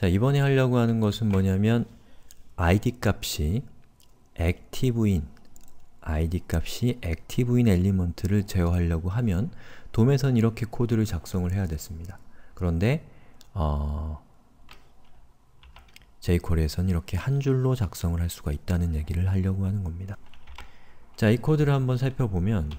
자, 이번에 하려고 하는 것은 뭐냐면 id 값이 active인 id 값이 a c t 인 엘리먼트를 제어하려고 하면 돔에선 이렇게 코드를 작성을 해야 됐습니다. 그런데 어, jQuery에선 이렇게 한 줄로 작성을 할 수가 있다는 얘기를 하려고 하는 겁니다. 자, 이 코드를 한번 살펴보면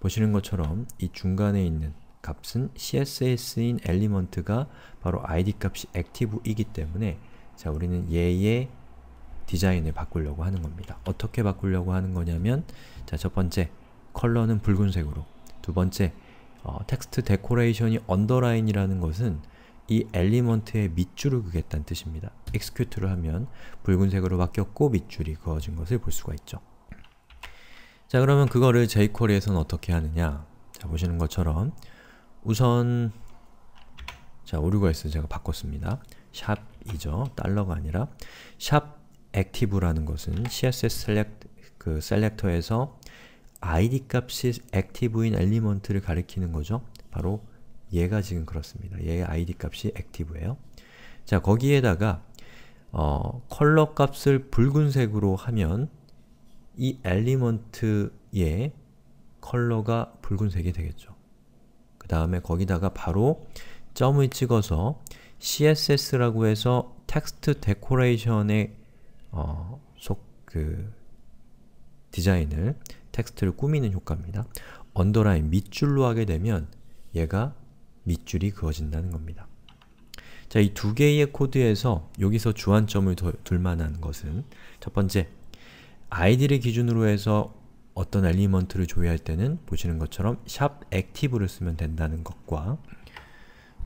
보시는 것처럼 이 중간에 있는 값은 css인 엘리먼트가 바로 id 값이 active이기 때문에 자 우리는 얘의 디자인을 바꾸려고 하는 겁니다. 어떻게 바꾸려고 하는 거냐면 자 첫번째, 컬러는 붉은색으로 두번째, 어, 텍스트 데코레이션이 언더라인이라는 것은 이 엘리먼트의 밑줄을 그겠다는 뜻입니다. excute를 하면 붉은색으로 바뀌었고 밑줄이 그어진 것을 볼 수가 있죠. 자 그러면 그거를 jQuery에서는 어떻게 하느냐 자 보시는 것처럼 우선 자 오류가 있어서 제가 바꿨습니다. 샵이죠. 달러가 아니라 샵 a c t 라는 것은 css select 그 s e l 에서 id 값이 a c t 인 엘리먼트를 가리키는 거죠. 바로 얘가 지금 그렇습니다. 얘의 id 값이 a c t 예요자 거기에다가 어, 컬러 값을 붉은색으로 하면 이 엘리먼트의 컬러가 붉은색이 되겠죠. 그 다음에 거기다가 바로 점을 찍어서 css라고 해서 텍스트 데코레이션의 어, 속그 디자인을 텍스트를 꾸미는 효과입니다. 언더라인 밑줄로 하게 되면 얘가 밑줄이 그어진다는 겁니다. 자, 이 두 개의 코드에서 여기서 주안점을 둘 만한 것은 첫 번째, 아이디를 기준으로 해서 어떤 엘리먼트를 조회할 때는 보시는 것처럼 샵 액티브를 쓰면 된다는 것과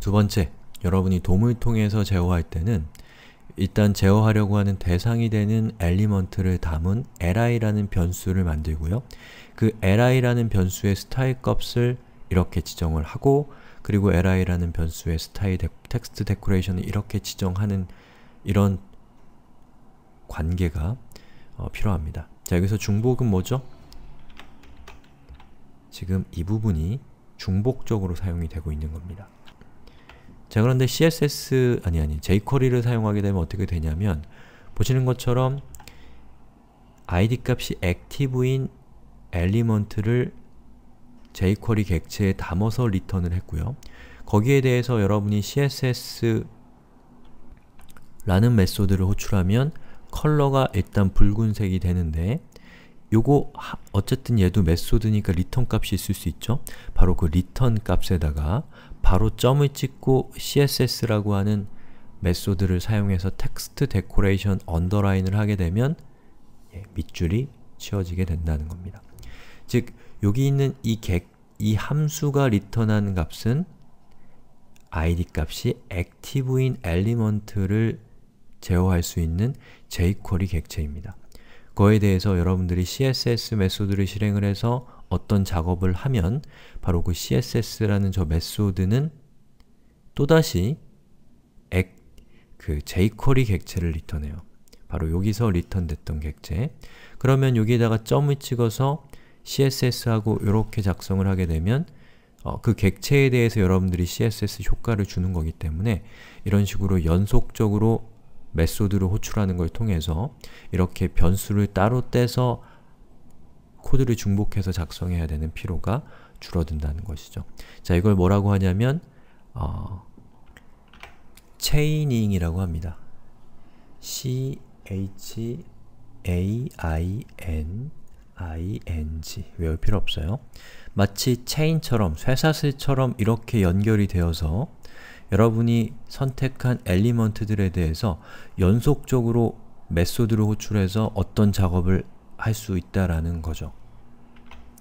두 번째, 여러분이 돔을 통해서 제어할 때는 일단 제어하려고 하는 대상이 되는 엘리먼트를 담은 li라는 변수를 만들고요. 그 li라는 변수의 스타일 값을 이렇게 지정을 하고 그리고 li라는 변수의 스타일 데, 텍스트 데코레이션을 이렇게 지정하는 이런 관계가 어, 필요합니다. 자, 여기서 중복은 뭐죠? 지금 이 부분이 중복적으로 사용이 되고 있는 겁니다. 자 그런데 CSS, 아니 아니, jQuery를 사용하게 되면 어떻게 되냐면 보시는 것처럼 id 값이 active인 엘리먼트를 jQuery 객체에 담아서 리턴을 했고요. 거기에 대해서 여러분이 css라는 메소드를 호출하면 컬러가 일단 붉은색이 되는데 요거 어쨌든 얘도 메소드니까 리턴 값이 있을 수 있죠? 바로 그 리턴 값에다가 바로 점을 찍고 css라고 하는 메소드를 사용해서 텍스트 데코레이션 언더라인을 하게 되면 예, 밑줄이 치워지게 된다는 겁니다. 즉, 여기 있는 이 객, 이 함수가 리턴한 값은 id 값이 액티브인 엘리먼트를 제어할 수 있는 jQuery 객체입니다. 그거에 대해서 여러분들이 css 메소드를 실행을 해서 어떤 작업을 하면 바로 그 css라는 저 메소드는 또다시 액, 그 jQuery 객체를 리턴해요. 바로 여기서 리턴됐던 객체 그러면 여기에다가 점을 찍어서 css하고 이렇게 작성을 하게 되면 어, 그 객체에 대해서 여러분들이 css 효과를 주는 거기 때문에 이런 식으로 연속적으로 메소드를 호출하는 걸 통해서 이렇게 변수를 따로 떼서 코드를 중복해서 작성해야 되는 피로가 줄어든다는 것이죠. 자, 이걸 뭐라고 하냐면 어, 체이닝이라고 합니다. C H A I N I N G 외울 필요 없어요. 마치 체인처럼 쇠사슬처럼 이렇게 연결이 되어서 여러분이 선택한 엘리먼트들에 대해서 연속적으로 메소드를 호출해서 어떤 작업을 할 수 있다라는 거죠.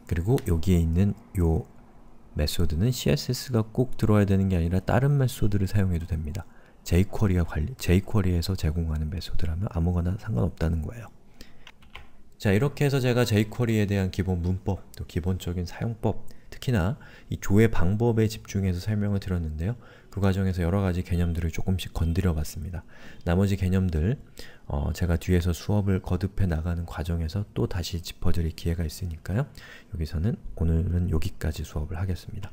그리고 여기에 있는 요 메소드는 CSS가 꼭 들어야 되는 게 아니라 다른 메소드를 사용해도 됩니다. jQuery가 관리, jQuery에서 제공하는 메소드라면 아무거나 상관없다는 거예요. 자 이렇게 해서 제가 jQuery에 대한 기본 문법, 또 기본적인 사용법, 특히나 이 조회 방법에 집중해서 설명을 드렸는데요. 그 과정에서 여러가지 개념들을 조금씩 건드려 봤습니다. 나머지 개념들 어, 제가 뒤에서 수업을 거듭해 나가는 과정에서 또 다시 짚어드릴 기회가 있으니까요. 여기서는 오늘은 여기까지 수업을 하겠습니다.